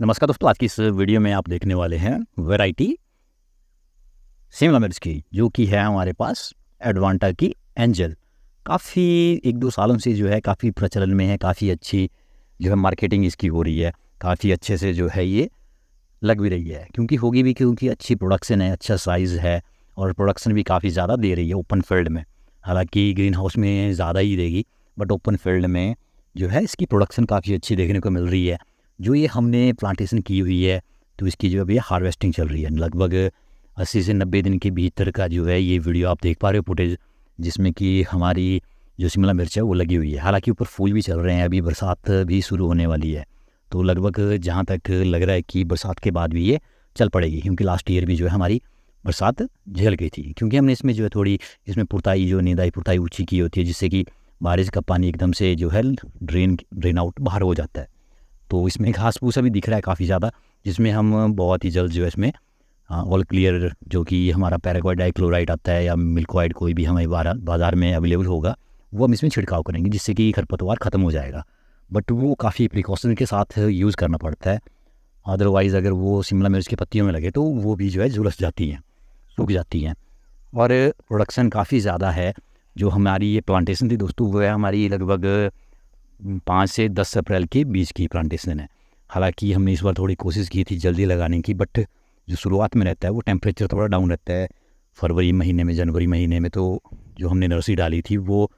नमस्कार दोस्तों आज की इस वीडियो में आप देखने वाले हैं वैरायटी शिमला मिर्च की जो कि है हमारे पास एडवांटा की एंजल काफ़ी एक दो सालों से जो है काफ़ी प्रचलन में है काफ़ी अच्छी जो है मार्केटिंग इसकी हो रही है काफ़ी अच्छे से जो है ये लग भी रही है क्योंकि होगी भी क्योंकि अच्छी प्रोडक्शन है अच्छा साइज़ है और प्रोडक्शन भी काफ़ी ज़्यादा दे रही है ओपन फील्ड में हालाँकि ग्रीन हाउस में ज़्यादा ही देगी बट ओपन फील्ड में जो है इसकी प्रोडक्शन काफ़ी अच्छी देखने को मिल रही है जो ये हमने प्लांटेशन की हुई है तो इसकी जो अभी हार्वेस्टिंग चल रही है लगभग अस्सी से नब्बे दिन के भीतर का जो है ये वीडियो आप देख पा रहे हो फुटेज जिसमें कि हमारी जो शिमला मिर्च है वो लगी हुई है हालांकि ऊपर फूल भी चल रहे हैं अभी बरसात भी शुरू होने वाली है तो लगभग जहाँ तक लग रहा है कि बरसात के बाद भी ये चल पड़ेगी क्योंकि लास्ट ईयर भी जो है हमारी बरसात झेल गई थी क्योंकि हमने इसमें जो है थोड़ी इसमें पुरताई जो निदाई पुरताई ऊँची की होती है जिससे कि बारिश का पानी एकदम से जो है ड्रेन ड्रेन आउट बाहर हो जाता है तो इसमें घास फूस भी दिख रहा है काफ़ी ज़्यादा जिसमें हम बहुत ही जल्द जो है इसमें ऑल क्लियर जो कि हमारा पैराकोइड डाइक्लोराइड आता है या मिल्कोइड कोई भी हमें बाज़ार में अवेलेबल होगा वो हम इसमें छिड़काव करेंगे जिससे कि खरपतवार ख़त्म हो जाएगा बट वो काफ़ी प्रिकॉशन के साथ यूज़ करना पड़ता है अदरवाइज़ अगर वो शिमला मिर्च की पत्तियों में लगे तो वो भी जो है झुलस जाती हैं सूख जाती हैं और प्रोडक्शन काफ़ी ज़्यादा है जो हमारी ये प्लांटेशन थी दोस्तों वो है हमारी लगभग पाँच से दस अप्रैल के बीच की प्लांटेशन है हालांकि हमने इस बार थोड़ी कोशिश की थी जल्दी लगाने की बट जो शुरुआत में रहता है वो टेम्परेचर थोड़ा डाउन रहता है फरवरी महीने में जनवरी महीने में तो जो हमने नर्सरी डाली थी वो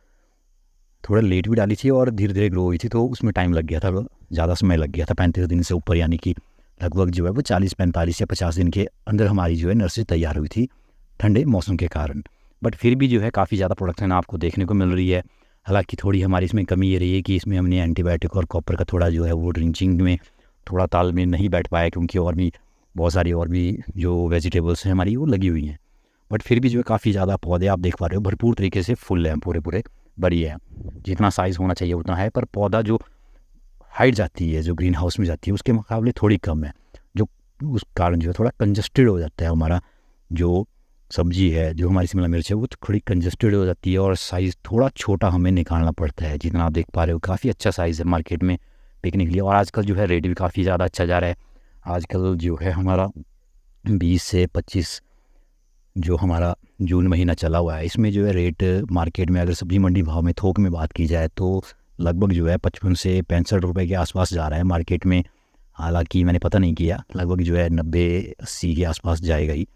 थोड़ा लेट भी डाली थी और धीरे धीरे ग्रो हुई थी तो उसमें टाइम लग गया था ज़्यादा समय लग गया था पैंतीस दिन से ऊपर यानी कि लगभग जो है वो चालीस पैंतालीस या पचास दिन के अंदर हमारी जो है नर्सरी तैयार हुई थी ठंडे मौसम के कारण बट फिर भी जो है काफ़ी ज़्यादा प्रोडक्शन आपको देखने को मिल रही है हालांकि थोड़ी हमारी इसमें कमी ये रही है कि इसमें हमने एंटीबायोटिक और कॉपर का थोड़ा जो है वो ड्रिंचिंग में थोड़ा ताल में नहीं बैठ पाया क्योंकि और भी बहुत सारी और भी जो वेजिटेबल्स हैं हमारी वो लगी हुई हैं बट फिर भी जो है काफ़ी ज़्यादा पौधे आप देख पा रहे हो भरपूर तरीके से फुल हैं पूरे पूरे बड़ी है जितना साइज़ होना चाहिए उतना है पर पौधा जो हाइट जाती है जो ग्रीन हाउस में जाती है उसके मुकाबले थोड़ी कम है जो उस कारण जो है थोड़ा कंजस्टेड हो जाता है हमारा जो सब्जी है जो हमारी शिमला मिर्च है वो तो थोड़ी कंजस्टेड हो जाती है और साइज़ थोड़ा छोटा हमें निकालना पड़ता है जितना आप देख पा रहे हो काफ़ी अच्छा साइज़ है मार्केट में बिकने के लिए और आजकल जो है रेट भी काफ़ी ज़्यादा अच्छा जा रहा है आजकल जो है हमारा बीस से पच्चीस जो हमारा जून महीना चला हुआ है इसमें जो है रेट मार्केट में अगर सब्जी मंडी भाव में थोक में बात की जाए तो लगभग जो है पचपन से पैंसठ रुपये के आसपास जा रहा है मार्केट में हालांकि मैंने पता नहीं किया लगभग जो है नब्बे अस्सी के आसपास जाएगा ही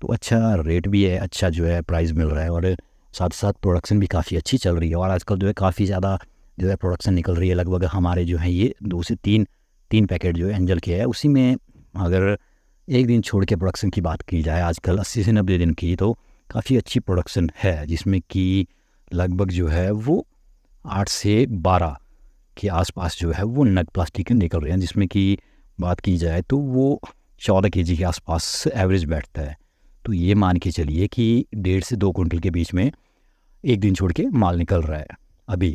तो अच्छा रेट भी है अच्छा जो है प्राइस मिल रहा है और साथ साथ प्रोडक्शन भी काफ़ी अच्छी चल रही है और आजकल जो है काफ़ी ज़्यादा जो है प्रोडक्शन निकल रही है लगभग हमारे जो है ये दो से तीन तीन पैकेट जो है एंजल के है उसी में अगर एक दिन छोड़ के प्रोडक्शन की बात की जाए आजकल अस्सी से नब्बे दिन की तो काफ़ी अच्छी प्रोडक्शन है जिसमें कि लगभग जो है वो आठ से बारह के आसपास जो है वो नग प्लास्टिक निकल रहे हैं जिसमें कि बात की जाए तो वो चौदह के जी के आसपास एवरेज बैठता है तो ये मान के चलिए कि डेढ़ से दो कुंटल के बीच में एक दिन छोड़ के माल निकल रहा है अभी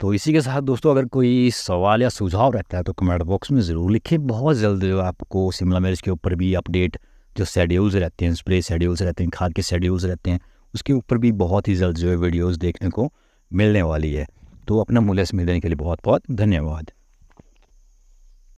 तो इसी के साथ दोस्तों अगर कोई सवाल या सुझाव रहता है तो कमेंट बॉक्स में ज़रूर लिखें बहुत जल्द जो आपको शिमला मिर्च के ऊपर भी अपडेट जो शेड्यूल्स रहते हैं स्प्रे शेड्यूल्स रहते हैं खाद के शेड्यूल्स रहते हैं उसके ऊपर भी बहुत ही जल्द जो है वीडियोज़ देखने को मिलने वाली है तो अपना मूल्य से मिलने के लिए बहुत बहुत धन्यवाद